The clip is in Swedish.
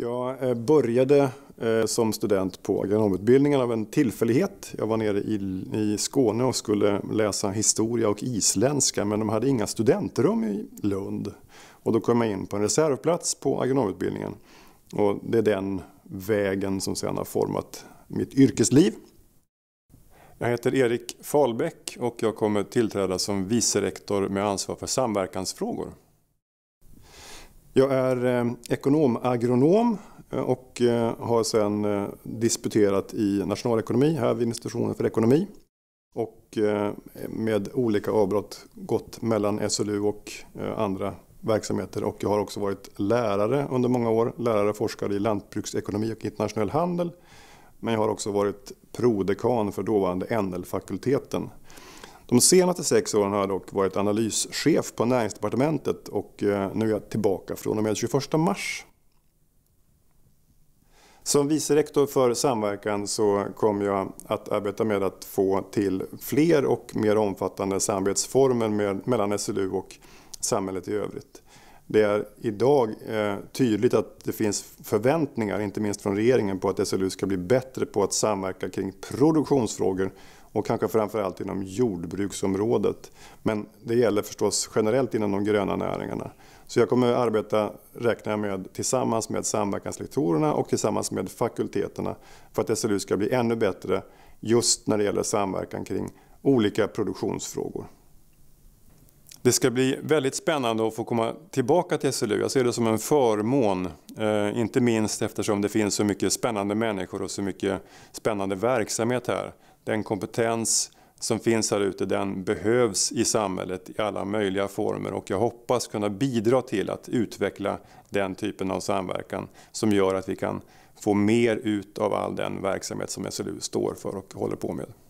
Jag eh, började eh, som student på agronomutbildningen av en tillfällighet. Jag var nere i Skåne och skulle läsa historia och isländska men de hade inga studentrum i Lund. Och då kom jag in på en reservplats på agronomutbildningen. Och det är den vägen som sedan har format mitt yrkesliv. Jag heter Erik Falbäck och jag kommer tillträda som vicerektor med ansvar för samverkansfrågor jag är eh, ekonom-agronom eh, och eh, har sedan eh, disputerat i nationalekonomi här vid institutionen för ekonomi. Och med olika avbrott gått mellan SLU och andra verksamheter och jag har också varit lärare under många år, lärare och forskare i lantbruksekonomi och internationell handel. Men jag har också varit prodekan för dåvarande NL-fakulteten de senaste sex åren har jag dock varit analyschef på Näringsdepartementet och eh, nu är jag tillbaka från och med 21 mars. Som vice rektor för samverkan så kommer jag att arbeta med att få till fler och mer omfattande samarbetsformer mellan SLU och samhället i övrigt det är idag eh, tydligt att det finns förväntningar, inte minst från regeringen, på att SLU ska bli bättre på att samverka kring produktionsfrågor och kanske framförallt inom jordbruksområdet. Men det gäller förstås generellt inom de gröna näringarna. Så jag kommer att arbeta, räknar jag med, tillsammans med samverkanslektorerna och tillsammans med fakulteterna för att SLU ska bli ännu bättre just när det gäller samverkan kring olika produktionsfrågor. Det ska bli väldigt spännande att få komma tillbaka till SLU. Jag ser det som en förmån, eh, inte minst eftersom det finns så mycket spännande människor och så mycket spännande verksamhet här. Den kompetens som finns här ute, den behövs i samhället i alla möjliga former och jag hoppas kunna bidra till att utveckla den typen av samverkan som gör att vi kan få mer ut av all den verksamhet som SLU står för och håller på med.